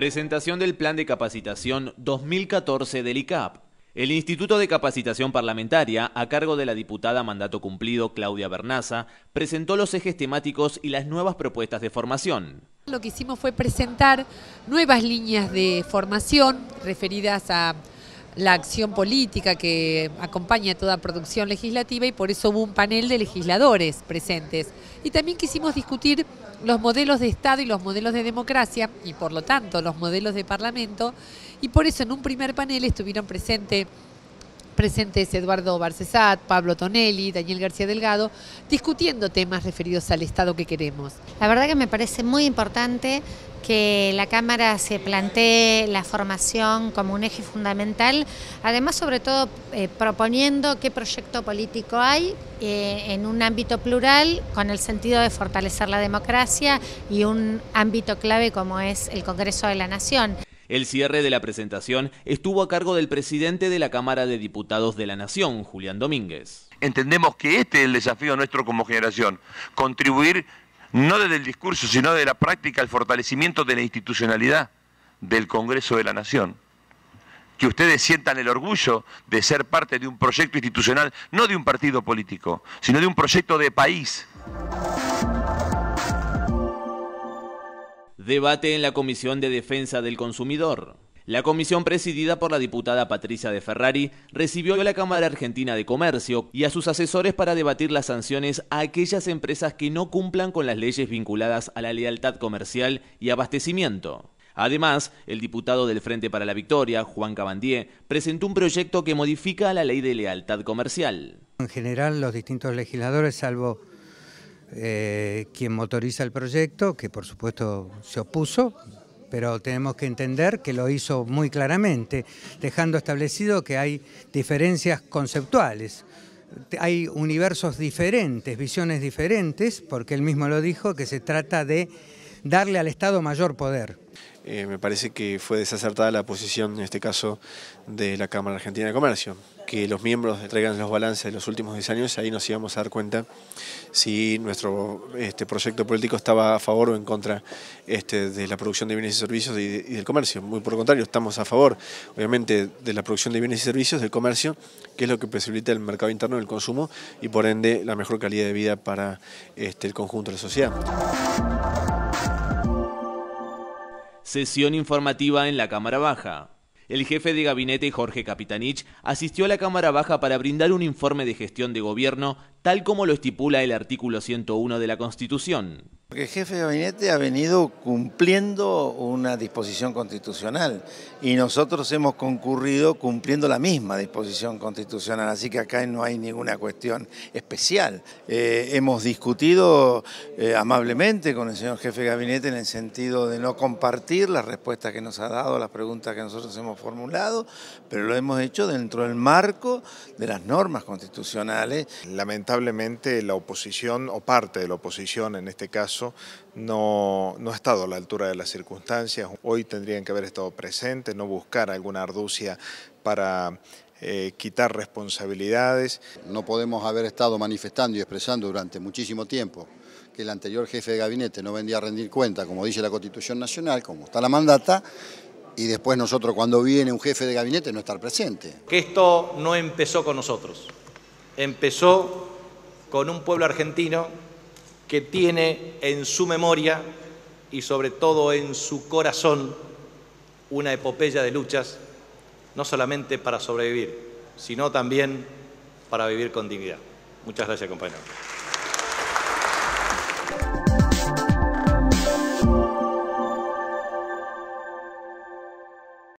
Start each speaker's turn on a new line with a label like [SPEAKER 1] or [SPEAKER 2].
[SPEAKER 1] Presentación del Plan de Capacitación 2014 del ICAP. El Instituto de Capacitación Parlamentaria, a cargo de la diputada mandato cumplido Claudia Bernaza, presentó los ejes temáticos y las nuevas propuestas de formación.
[SPEAKER 2] Lo que hicimos fue presentar nuevas líneas de formación referidas a la acción política que acompaña toda producción legislativa y por eso hubo un panel de legisladores presentes. Y también quisimos discutir los modelos de Estado y los modelos de democracia y por lo tanto los modelos de Parlamento y por eso en un primer panel estuvieron presentes presentes Eduardo Barcesat, Pablo Tonelli, Daniel García Delgado, discutiendo temas referidos al Estado que queremos. La verdad que me parece muy importante que la Cámara se plantee la formación como un eje fundamental, además sobre todo eh, proponiendo qué proyecto político hay eh, en un ámbito plural con el sentido de fortalecer la democracia y un ámbito clave como es el Congreso de la Nación.
[SPEAKER 1] El cierre de la presentación estuvo a cargo del presidente de la Cámara de Diputados de la Nación, Julián Domínguez. Entendemos que este es el desafío nuestro como generación, contribuir no desde el discurso, sino de la práctica, el fortalecimiento de la institucionalidad del Congreso de la Nación. Que ustedes sientan el orgullo de ser parte de un proyecto institucional, no de un partido político, sino de un proyecto de país. Debate en la Comisión de Defensa del Consumidor. La comisión presidida por la diputada Patricia de Ferrari recibió a la Cámara Argentina de Comercio y a sus asesores para debatir las sanciones a aquellas empresas que no cumplan con las leyes vinculadas a la lealtad comercial y abastecimiento. Además, el diputado del Frente para la Victoria, Juan Cabandier, presentó un proyecto que modifica la ley de lealtad comercial.
[SPEAKER 3] En general, los distintos legisladores, salvo eh, quien motoriza el proyecto, que por supuesto se opuso, pero tenemos que entender que lo hizo muy claramente, dejando establecido que hay diferencias conceptuales. Hay universos diferentes, visiones diferentes, porque él mismo lo dijo, que se trata de darle al Estado mayor poder.
[SPEAKER 4] Eh, me parece que fue desacertada la posición, en este caso, de la Cámara Argentina de Comercio. Que los miembros traigan los balances de los últimos 10 años, ahí nos íbamos a dar cuenta si nuestro este, proyecto político estaba a favor o en contra este, de la producción de bienes y servicios y, del comercio. Muy por el contrario, estamos a favor, obviamente, de la producción de bienes y servicios, del comercio, que es lo que posibilita el mercado interno del consumo y, por ende, la mejor calidad
[SPEAKER 1] de vida para este, el conjunto de la sociedad sesión informativa en la Cámara Baja. El jefe de gabinete Jorge Capitanich asistió a la Cámara Baja para brindar un informe de gestión de gobierno, tal como lo estipula el artículo 101 de la Constitución.
[SPEAKER 4] Porque el jefe de gabinete ha venido cumpliendo una disposición constitucional y nosotros hemos concurrido cumpliendo la misma disposición constitucional, así que acá no hay ninguna cuestión especial. Eh, hemos discutido eh, amablemente con el señor jefe de gabinete en el sentido de no compartir las respuestas que nos ha dado, las preguntas que nosotros hemos formulado, pero lo hemos hecho dentro del marco de las normas constitucionales. Lamentablemente la
[SPEAKER 1] oposición o parte de la oposición en este caso no, ha estado a la altura de las circunstancias. Hoy tendrían que haber estado presentes, no buscar alguna arducia para
[SPEAKER 3] eh, quitar responsabilidades. No podemos haber estado manifestando y expresando durante muchísimo tiempo que el anterior jefe de gabinete no vendía a rendir cuenta, como dice la Constitución Nacional, como está la mandata, y después nosotros cuando viene un jefe de gabinete no estar presente.
[SPEAKER 1] Que esto no empezó con nosotros, empezó con un pueblo argentino que tiene en su memoria y sobre todo en su corazón una epopeya de luchas, no solamente para sobrevivir, sino también para vivir con dignidad. Muchas gracias, compañero.